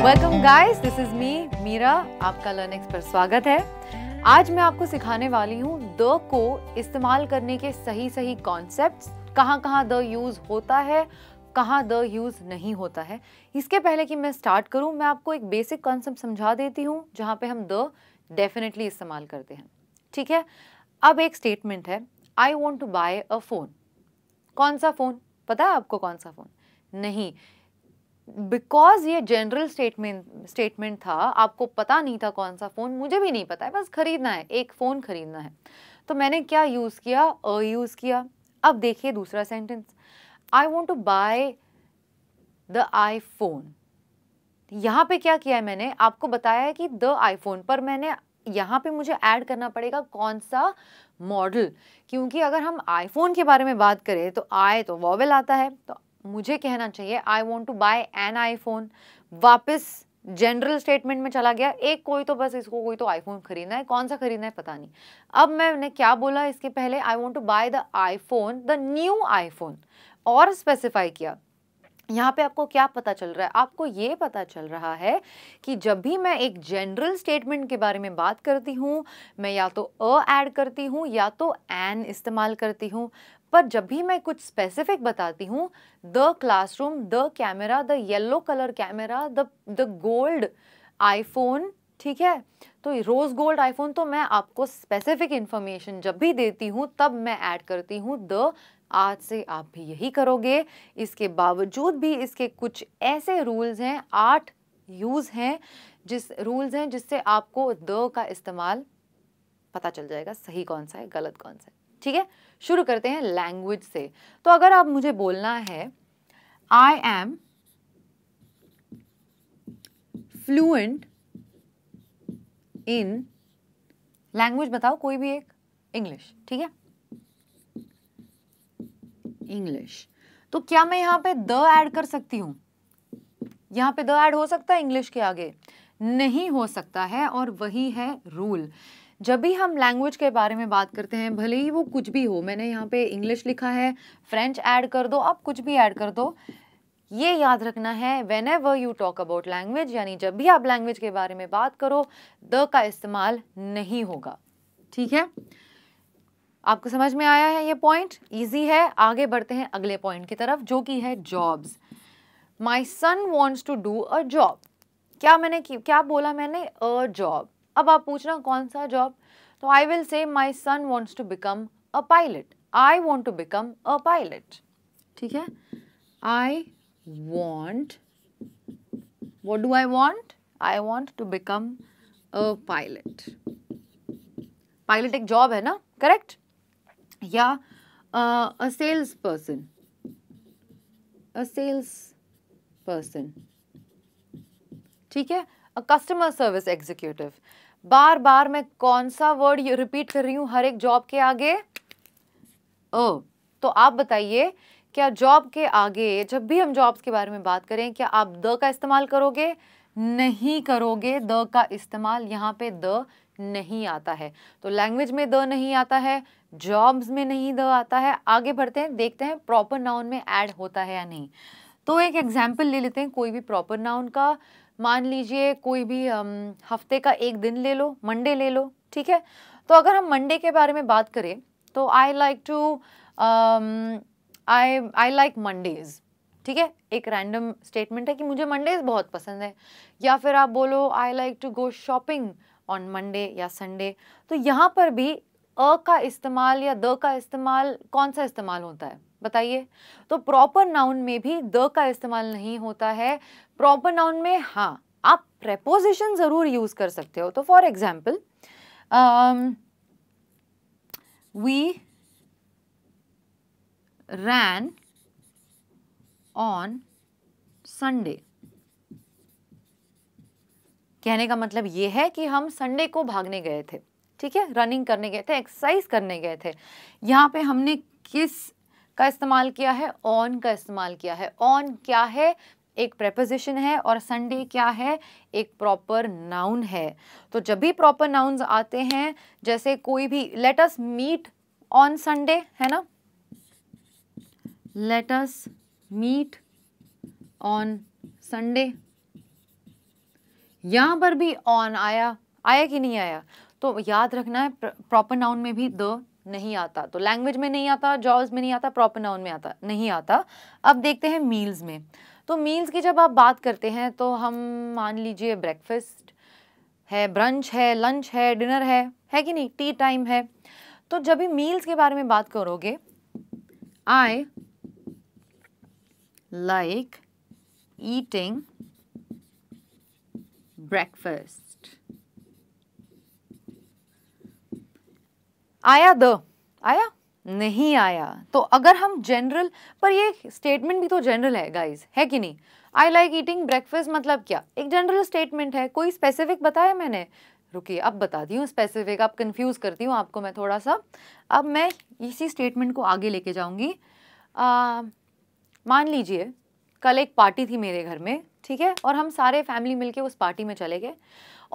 Welcome guys this is me Meera आपका learnings पर स्वागत है आज मैं आपको सिखाने वाली हूँ द को इस्तेमाल करने के सही सही कॉन्सेप्ट्स कहाँ कहाँ द यूज़ होता है कहाँ द यूज़ नहीं होता है इसके पहले कि मैं स्टार्ट करूँ मैं आपको एक बेसिक कॉन्सेप्ट समझा देती हूँ जहाँ पे हम द डेफिनेटली इस्तेमाल करते हैं ठीक है अब एक स्टेटमेंट है I want to buy a phone कौन सा फ़ोन पता है आपको कौन सा फ़ोन नहीं बिकॉज ये जनरल स्टेटमेंट स्टेटमेंट था आपको पता नहीं था कौन सा फ़ोन मुझे भी नहीं पता है बस ख़रीदना है एक फ़ोन ख़रीदना है तो मैंने क्या यूज़ किया अ यूज़ किया अब देखिए दूसरा sentence I want to buy the iPhone यहाँ पे क्या किया है मैंने आपको बताया है कि द आईफोन पर मैंने यहाँ पे मुझे ऐड करना पड़ेगा कौन सा मॉडल क्योंकि अगर हम आईफोन के बारे में बात करें तो आए तो वॉवेल आता है तो मुझे कहना चाहिए I want to buy an iPhone वापस जनरल स्टेटमेंट में चला गया एक कोई तो बस इसको कोई तो आईफोन खरीदना है कौन सा खरीदना है पता नहीं अब मैंने क्या बोला इसके पहले I want to buy the iPhone the new iPhone और स्पेसिफाई किया यहाँ पे आपको क्या पता चल रहा है आपको ये पता चल रहा है कि जब भी मैं एक जनरल स्टेटमेंट के बारे में बात करती हूँ मैं या तो अ ऐड करती हूँ या तो एन इस्तेमाल करती हूँ पर जब भी मैं कुछ स्पेसिफिक बताती हूँ the classroom the camera the yellow colour camera the the gold iPhone ठीक है तो रोज़ गोल्ड आईफोन तो मैं आपको स्पेसिफिक इन्फॉर्मेशन जब भी देती हूँ तब मैं ऐड करती हूँ द आज से आप भी यही करोगे इसके बावजूद भी इसके कुछ ऐसे रूल्स हैं आठ यूज़ हैं जिस रूल्स हैं जिससे आपको द का इस्तेमाल पता चल जाएगा सही कौन सा है गलत कौन सा है ठीक है शुरू करते हैं लैंग्वेज से तो अगर आप मुझे बोलना है I am fluent in language बताओ कोई भी एक इंग्लिश ठीक है इंग्लिश तो क्या मैं यहां पे द ऐड कर सकती हूं यहां पे द ऐड हो सकता है इंग्लिश के आगे नहीं हो सकता है और वही है रूल जब भी हम लैंग्वेज के बारे में बात करते हैं भले ही वो कुछ भी हो मैंने यहाँ पे इंग्लिश लिखा है फ्रेंच ऐड कर दो आप कुछ भी ऐड कर दो ये याद रखना है whenever you talk about language यानी जब भी आप लैंग्वेज के बारे में बात करो द का इस्तेमाल नहीं होगा ठीक है आपको समझ में आया है ये पॉइंट इजी है आगे बढ़ते हैं अगले पॉइंट की तरफ जो कि है jobs my son wants to do a job क्या मैंने क्या बोला मैंने अ जॉब अब आप पूछ रहे हो कौन सा जॉब तो I will say my son wants to become a pilot I want to become a pilot ठीक है I want what do I want I want to become a pilot pilot एक जॉब है ना correct या a sales person a sales person ठीक है a customer service executive बार बार मैं कौन सा वर्ड रिपीट कर रही हूं हर एक जॉब के आगे ओ तो आप बताइए क्या जॉब के आगे जब भी हम जॉब्स के बारे में बात करें क्या आप द का इस्तेमाल करोगे नहीं करोगे द का इस्तेमाल यहाँ पे द नहीं आता है तो लैंग्वेज में द नहीं आता है जॉब्स में नहीं द आता है आगे बढ़ते हैं देखते हैं प्रॉपर नाउन में ऐड होता है या नहीं तो एक एग्जाम्पल ले लेते हैं कोई भी प्रॉपर नाउन का मान लीजिए कोई भी हफ्ते का एक दिन ले लो मंडे ले लो ठीक है तो अगर हम मंडे के बारे में बात करें तो I like to I I like Mondays ठीक है एक रैंडम स्टेटमेंट है कि मुझे मंडेज बहुत पसंद है या फिर आप बोलो I like to go shopping on Monday या संडे तो यहाँ पर भी अ का इस्तेमाल या द का इस्तेमाल कौन सा इस्तेमाल होता है बताइए तो प्रॉपर नाउन में भी द का इस्तेमाल नहीं होता है प्रॉपर नाउन में हाँ आप प्रेपोजिशन ज़रूर यूज़ कर सकते हो तो for example we ran on Sunday कहने का मतलब ये है कि हम संडे को भागने गए थे ठीक है रनिंग करने गए थे एक्सरसाइज करने गए थे यहाँ पे हमने किस का इस्तेमाल किया है ऑन का इस्तेमाल किया है ऑन क्या है एक प्रेपोजिशन है और संडे क्या है एक प्रॉपर नाउन है तो जब भी प्रॉपर नाउन्स आते हैं जैसे कोई भी let us meet on Sunday है ना let us meet on Sunday यहां पर भी ऑन आया आया कि नहीं आया तो याद रखना है प्रॉपर नाउन में भी द नहीं आता तो लैंग्वेज में नहीं आता जॉब्स में नहीं आता प्रॉपर नाउन में आता नहीं आता अब देखते हैं मील्स में तो मील्स की जब आप बात करते हैं तो हम मान लीजिए ब्रेकफास्ट है ब्रंच है लंच है डिनर है है कि नहीं टी टाइम है तो जब भी मील्स के बारे में बात करोगे आई लाइक ईटिंग ब्रेकफास्ट आया द आया नहीं आया तो अगर हम जनरल पर ये स्टेटमेंट भी तो जनरल है गाइस है कि नहीं आई लाइक ईटिंग ब्रेकफास्ट मतलब क्या एक जनरल स्टेटमेंट है कोई स्पेसिफिक बताया मैंने रुकिए अब बताती हूँ स्पेसिफिक आप कंफ्यूज करती हूँ आपको मैं थोड़ा सा अब मैं इसी स्टेटमेंट को आगे लेके जाऊँगी मान लीजिए कल एक पार्टी थी मेरे घर में ठीक है और हम सारे फैमिली मिलके उस पार्टी में चले गए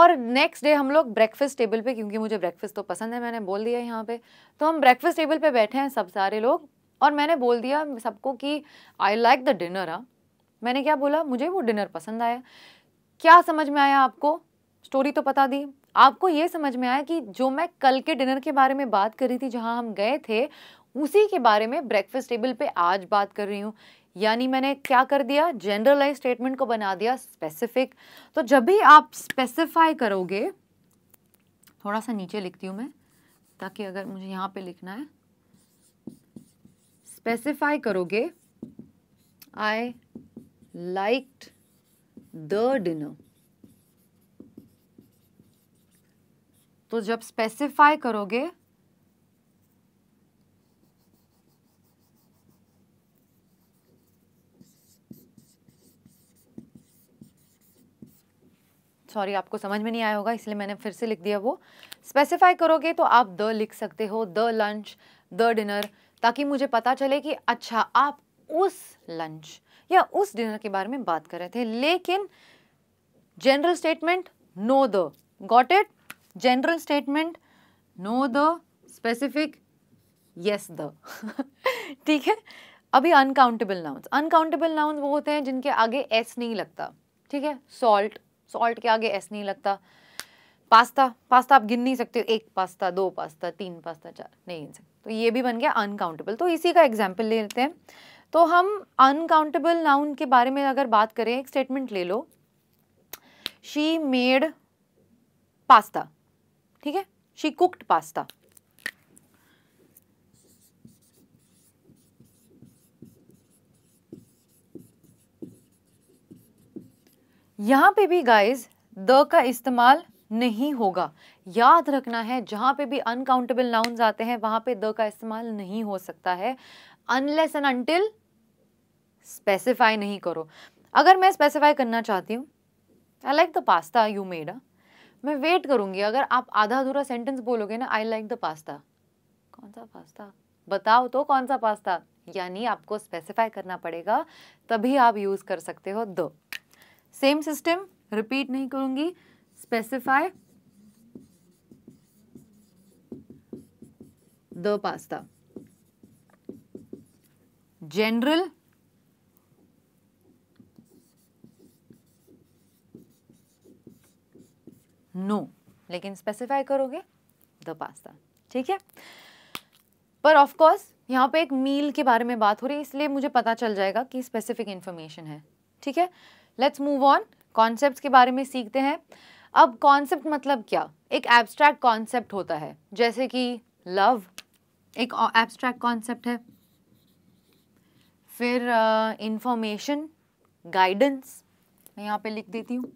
और नेक्स्ट डे हम लोग ब्रेकफास्ट टेबल पे क्योंकि मुझे ब्रेकफास्ट तो पसंद है मैंने बोल दिया यहाँ पे तो हम ब्रेकफास्ट टेबल पे बैठे हैं सब सारे लोग और मैंने बोल दिया सबको कि I like the dinner ah मैंने क्या बोला मुझे वो डिनर पसंद आया क्या समझ में आया आपको स्टोरी तो पता दी आपको ये समझ में आया कि जो मैं कल के डिनर के बारे में बात कर रही थी जहाँ हम गए थे उसी के बारे में ब्रेकफास्ट टेबल पे आज बात कर रही हूँ यानी मैंने क्या कर दिया जनरलाइज स्टेटमेंट को बना दिया स्पेसिफिक तो जब भी आप स्पेसिफाई करोगे थोड़ा सा नीचे लिखती हूँ मैं ताकि अगर मुझे यहाँ पे लिखना है स्पेसिफाई करोगे आई लाइक्ड द डिनर तो जब स्पेसिफाई करोगे सॉरी आपको समझ में नहीं आया होगा इसलिए मैंने फिर से लिख दिया वो स्पेसिफाई करोगे तो आप द लिख सकते हो द लंच द डिनर ताकि मुझे पता चले कि अच्छा आप उस लंच या उस डिनर के बारे में बात कर रहे थे लेकिन general statement no the got it general statement no the specific yes the ठीक है अभी अनकाउंटेबल नाउन्स अनकाउंटेबल नाउन्स वो होते हैं जिनके आगे एस नहीं लगता ठीक है सॉल्ट सॉल्ट के आगे ऐसा नहीं लगता पास्ता पास्ता आप गिन नहीं सकते हो एक पास्ता दो पास्ता तीन पास्ता चार नहीं गिन सकते तो ये भी बन गया अनकाउंटेबल तो इसी का एग्जाम्पल ले लेते हैं तो हम अनकाउंटेबल नाउन के बारे में अगर बात करें एक स्टेटमेंट ले लो शी मेड पास्ता ठीक है शी कुक्ड पास्ता यहाँ पे भी गाइज द का इस्तेमाल नहीं होगा याद रखना है जहाँ पे भी अनकाउंटेबल नाउन्स आते हैं वहाँ पे द का इस्तेमाल नहीं हो सकता है अनलेस एंड अनटिल स्पेसिफाई नहीं करो अगर मैं स्पेसिफाई करना चाहती हूँ I like the pasta you made मैं वेट करूँगी अगर आप आधा अधूरा सेंटेंस बोलोगे ना आई लाइक द पास्ता कौन सा पास्ता बताओ तो कौन सा पास्ता यानी आपको स्पेसिफाई करना पड़ेगा तभी आप यूज़ कर सकते हो द सेम सिस्टम रिपीट नहीं करूंगी specify the pasta general no लेकिन स्पेसिफाई करोगे द पास्ता ठीक है पर ऑफ कोर्स यहाँ पे एक मील के बारे में बात हो रही है इसलिए मुझे पता चल जाएगा कि स्पेसिफिक इन्फॉर्मेशन है ठीक है लेट्स मूव ऑन कॉन्सेप्ट के बारे में सीखते हैं अब कॉन्सेप्ट मतलब क्या एक एब्स्ट्रैक्ट कॉन्सेप्ट होता है जैसे कि लव एक एब्स्ट्रैक्ट कॉन्सेप्ट है फिर इंफॉर्मेशन uh, गाइडेंस मैं यहाँ पे लिख देती हूँ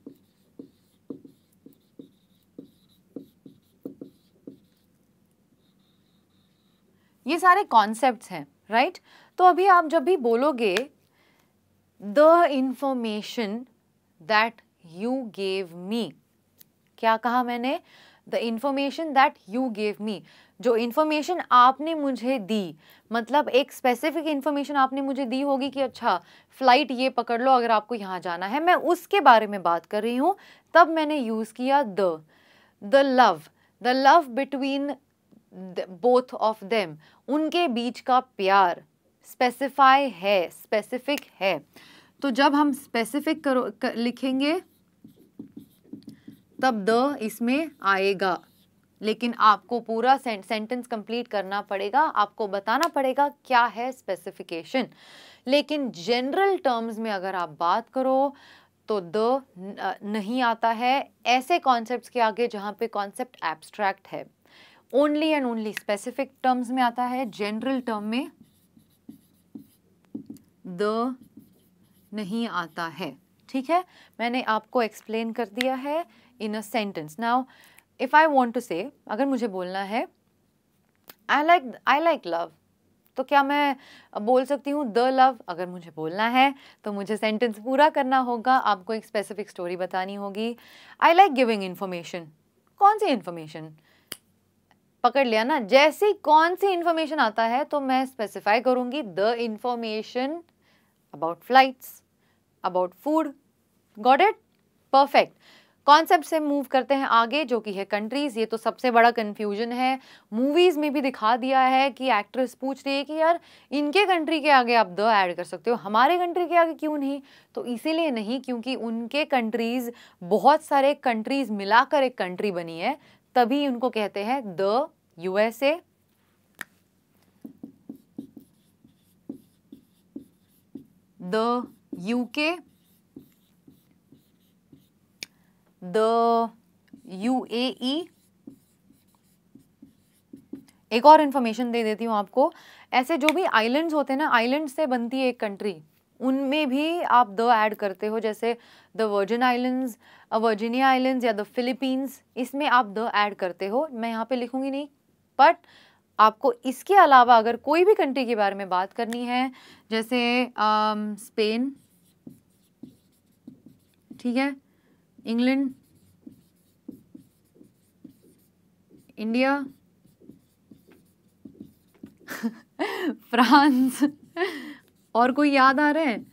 ये सारे कॉन्सेप्ट्स हैं राइट right? तो अभी आप जब भी बोलोगे the information that you gave me क्या कहा मैंने the information that you gave me जो इन्फॉर्मेशन आपने मुझे दी मतलब एक स्पेसिफिक इन्फॉर्मेशन आपने मुझे दी होगी कि अच्छा फ़्लाइट ये पकड़ लो अगर आपको यहाँ जाना है मैं उसके बारे में बात कर रही हूँ तब मैंने यूज़ किया the the love the love between both of them उनके बीच का प्यार स्पेसिफाई है स्पेसिफिक है तो जब हम स्पेसिफिक करो कर, लिखेंगे तब द इसमें आएगा लेकिन आपको पूरा सेंटेंस कंप्लीट करना पड़ेगा आपको बताना पड़ेगा क्या है स्पेसिफिकेशन लेकिन जनरल टर्म्स में अगर आप बात करो तो द नहीं आता है ऐसे कॉन्सेप्ट्स के आगे जहाँ पे कॉन्सेप्ट एब्स्ट्रैक्ट है only and only specific terms में आता है जनरल टर्म में द नहीं आता है ठीक है मैंने आपको एक्सप्लेन कर दिया है in a sentence now if I want to say अगर मुझे बोलना है I like I like love तो क्या मैं बोल सकती हूँ द लव अगर मुझे बोलना है तो मुझे सेंटेंस पूरा करना होगा आपको एक स्पेसिफिक स्टोरी बतानी होगी आई लाइक गिविंग इन्फॉर्मेशन कौन सी इन्फॉर्मेशन पकड़ लिया ना जैसी कौन सी इन्फॉर्मेशन आता है तो मैं स्पेसिफाई करूँगी the information about flights, about food. Got it? Perfect. कॉन्सेप्ट से मूव करते हैं आगे जो कि है कंट्रीज ये तो सबसे बड़ा कन्फ्यूजन है मूवीज़ में भी दिखा दिया है कि एक्ट्रेस पूछ रही है कि यार इनके कंट्री के आगे आप द ऐड कर सकते हो हमारे कंट्री के आगे क्यों नहीं तो इसीलिए नहीं क्योंकि उनके कंट्रीज़ बहुत सारे कंट्रीज़ मिलाकर एक कंट्री बनी है तभी उनको कहते हैं the USA the UK, the UAE. एक और इन्फॉर्मेशन दे देती हूँ आपको ऐसे जो भी आइलैंड्स होते हैं ना आइलैंड से बनती है एक कंट्री उनमें भी आप द ऐड करते हो जैसे the Virgin Islands Virginia Islands या द फिलीपींस इसमें आप द ऐड करते हो मैं यहाँ पे लिखूँगी नहीं बट आपको इसके अलावा अगर कोई भी कंट्री के बारे में बात करनी है जैसे स्पेन ठीक है इंग्लैंड इंडिया फ्रांस और कोई याद आ रहे हैं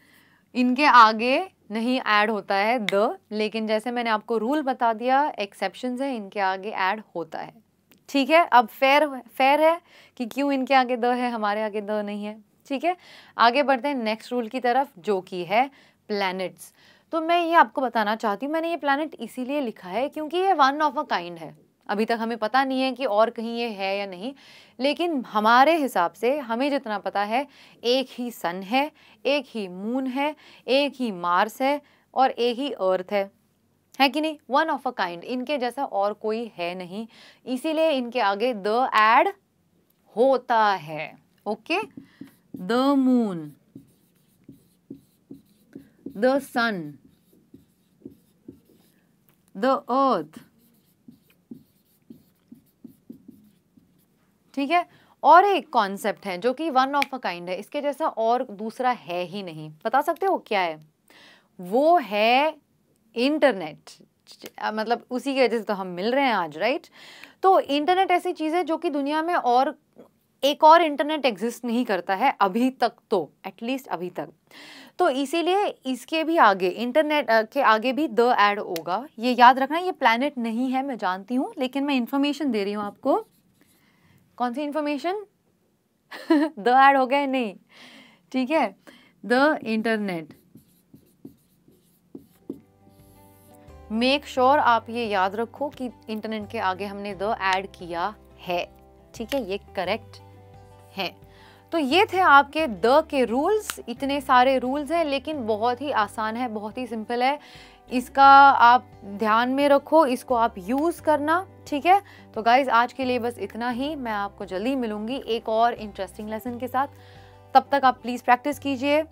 इनके आगे नहीं ऐड होता है द लेकिन जैसे मैंने आपको रूल बता दिया एक्सेप्शन है इनके आगे ऐड होता है ठीक है अब फेयर फेयर है कि क्यों इनके आगे द है हमारे आगे द नहीं है ठीक है आगे बढ़ते हैं नेक्स्ट रूल की तरफ जो कि है प्लैनेट्स तो मैं ये आपको बताना चाहती हूँ मैंने ये प्लानट इसीलिए लिखा है क्योंकि ये वन ऑफ अ काइंड है अभी तक हमें पता नहीं है कि और कहीं ये है या नहीं लेकिन हमारे हिसाब से हमें जितना पता है एक ही सन है एक ही मून है एक ही मार्स है और एक ही अर्थ है है कि नहीं वन ऑफ अ काइंड इनके जैसा और कोई है नहीं इसीलिए इनके आगे द एड होता है okay the moon the sun the earth ठीक है और एक कॉन्सेप्ट है जो कि वन ऑफ अ काइंड है इसके जैसा और दूसरा है ही नहीं बता सकते हो क्या है वो है इंटरनेट मतलब उसी की वजह से तो हम मिल रहे हैं आज राइट तो इंटरनेट ऐसी चीज़ है जो कि दुनिया में और एक और इंटरनेट एग्जिस्ट नहीं करता है अभी तक तो एटलीस्ट अभी तक तो इसीलिए इसके भी आगे इंटरनेट के आगे भी द ऐड होगा ये याद रखना ये प्लानट नहीं है मैं जानती हूँ लेकिन मैं इंफॉर्मेशन दे रही हूँ आपको कौन सी इंफॉर्मेशन द ऐड हो गया नहीं ठीक है the internet make sure sure आप ये याद रखो कि इंटरनेट के आगे हमने द ऐड किया है ठीक है ये करेक्ट है तो ये थे आपके द के रूल्स इतने सारे रूल्स हैं लेकिन बहुत ही आसान है बहुत ही सिंपल है इसका आप ध्यान में रखो इसको आप यूज़ करना ठीक है तो गाइज आज के लिए बस इतना ही मैं आपको जल्दी मिलूंगी एक और इंटरेस्टिंग लेसन के साथ तब तक आप प्लीज़ प्रैक्टिस कीजिए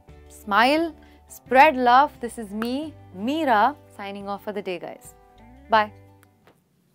smile Spread love. This is me, Meera, signing off for the day, guys. Bye.